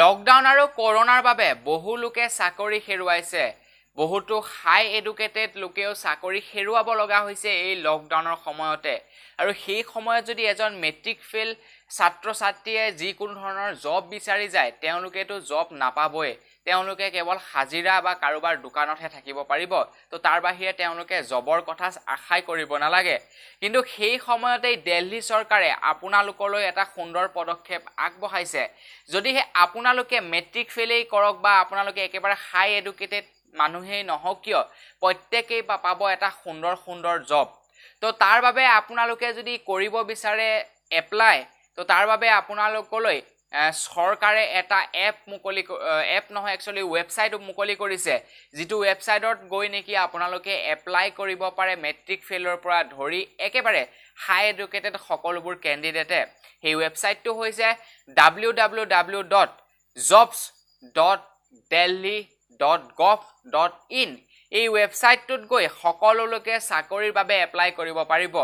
lockdown আৰু কৰোণাৰ বাবে বহু লোকে চাকৰি হেৰুৱাইছে বহুতো হাই এডুকেটেড লোকেও চাকৰি হেৰুৱাব লগা হৈছে এই লকডাউনৰ সময়তে আৰু সেই সময়ত যদি এজন মেট্ৰিক ফেইল ছাত্ৰ ছাত্ৰীয়ে যিকোনো ধৰণৰ জব বিচাৰি যায় তেওঁলোকেতো জব নাপাবই তেওঁলোকে কেৱল হাজিৰা বা কাৰোবাৰ দোকানতহে থাকিব পাৰিব তো তাৰ বাহিৰে তেওঁলোকে জবৰ কথা আশাই কৰিব নালাগে কিন্তু সেই সময়তেই দেলহী চৰকাৰে আপোনালোকলৈ এটা সুন্দৰ পদক্ষেপ আগবঢ়াইছে যদিহে আপোনালোকে মেট্ৰিক ফেইলেই কৰক বা আপোনালোকে একেবাৰে হাই এডুকেটেড মানুহেই নহওক কিয় প্ৰত্যেকেই পাব এটা সুন্দৰ সুন্দৰ জব তো তাৰ বাবে আপোনালোকে যদি কৰিব বিচাৰে এপ্লাই তো তাৰ বাবে আপোনালোকলৈ চৰকাৰে এটা এপ মুকলি এপ নহয় একচুৱেলি ৱেবছাইট মুকলি কৰিছে যিটো ৱেবছাইটত গৈ নেকি আপোনালোকে এপ্লাই কৰিব পাৰে মেট্ৰিক ফেইলৰ পৰা ধৰি একেবাৰে হাই এডুকেটেড সকলোবোৰ কেণ্ডিডেটে সেই ৱেবছাইটটো হৈছে W W W dot jobs dot Delhi dot gov dot in এই ৱেবছাইটটোত গৈ সকলোলৈকে চাকৰিৰ বাবে এপ্লাই কৰিব পাৰিব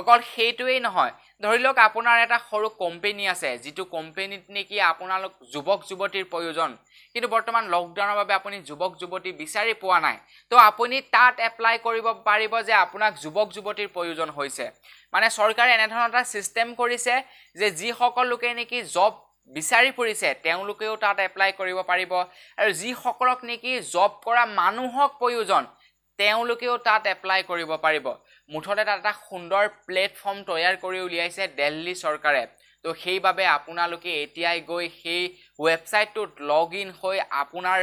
অকল সেইটোৱেই নহয় ধৰি লওক আপোনাৰ এটা সৰু কোম্পেনী আছে যিটো কোম্পেনীত নেকি আপোনালোক যুৱক যুৱতীৰ প্ৰয়োজন কিন্তু বৰ্তমান লকডাউনৰ বাবে আপুনি যুৱক যুৱতী বিচাৰি পোৱা নাই তো আপুনি তাত এপ্লাই কৰিব পাৰিব যে আপোনাক যুৱক যুৱতীৰ প্ৰয়োজন হৈছে মানে চৰকাৰে এনেধৰণৰ এটা ছিষ্টেম কৰিছে যে যিসকল লোকে নেকি জব বিচাৰি ফুৰিছে তেওঁলোকেও তাত এপ্লাই কৰিব পাৰিব আৰু যিসকলক নেকি জব কৰা মানুহক প্ৰয়োজন তেওঁলোকেও তাত এপ্লাই কৰিব পাৰিব মুঠতে তাত এটা সুন্দৰ প্লেটফৰ্ম তৈয়াৰ কৰি উলিয়াইছে দেলহী চৰকাৰে তো সেইবাবে আপোনালোকে এতিয়াই গৈ সেই ৱেবছাইটটোত লগ ইন হৈ আপোনাৰ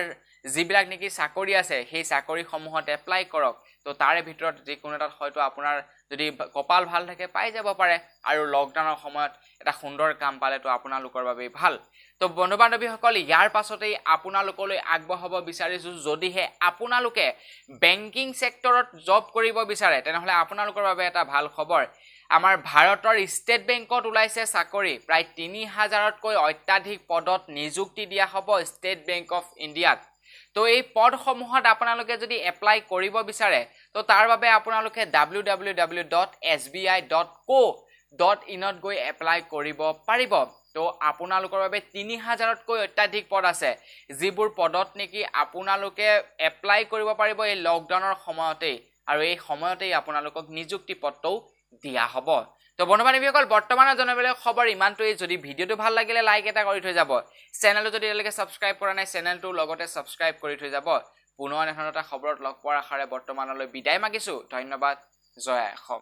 যিবিলাক নেকি চাকৰি আছে সেই চাকৰিসমূহত এপ্লাই কৰক তো তাৰে ভিতৰত যিকোনো এটাত হয়তো আপোনাৰ যদি কপাল ভাল থাকে পাই যাব পাৰে আৰু লকডাউনৰ সময়ত এটা সুন্দৰ কাম পালেতো আপোনালোকৰ বাবেই ভাল তো বন্ধু বান্ধৱীসকল ইয়াৰ পাছতেই আপোনালোকলৈ আগবঢ়াব বিচাৰিছোঁ যদিহে আপোনালোকে বেংকিং চেক্টৰত জব কৰিব বিচাৰে তেনেহ'লে আপোনালোকৰ বাবে এটা ভাল খবৰ আমাৰ ভাৰতৰ ষ্টেট বেংকত ওলাইছে চাকৰি প্ৰায় তিনি হাজাৰতকৈ অত্যাধিক পদত নিযুক্তি দিয়া হ'ব ষ্টেট বেংক অফ ইণ্ডিয়াত তো এই পদসমূহত আপোনালোকে যদি এপ্লাই কৰিব বিচাৰে তো তাৰ বাবে আপোনালোকে W W W dot S B I dot co' dot ইনত গৈ এপ্লাই কৰিব পাৰিব তো আপোনালোকৰ বাবে তিনি হাজাৰতকৈ অত্যাধিক পদ আছে যিবোৰ পদত নেকি আপোনালোকে এপ্লাই কৰিব পাৰিব এই লকডাউনৰ সময়তেই আৰু এই সময়তেই আপোনালোকক নিযুক্তি পত্ৰও দিয়া হ'ব তো বনমানীসকল বৰ্তমানৰ জনাবলৈ খবৰ ইমানটোৱেই যদি ভিডিঅ'টো ভাল লাগিলে লাইক এটা কৰি থৈ যাব চেনেলটো যদি এতিয়ালৈকে ছাবস্ক্ৰাইব কৰা নাই চেনেলটো লগতে ছাবস্ক্ৰাইব কৰি থৈ যাব পুনৰ এখন এটা খবৰত লগ পোৱাৰ আশাৰে বৰ্তমানলৈ বিদায় মাগিছোঁ ধন্যবাদ জয় অসম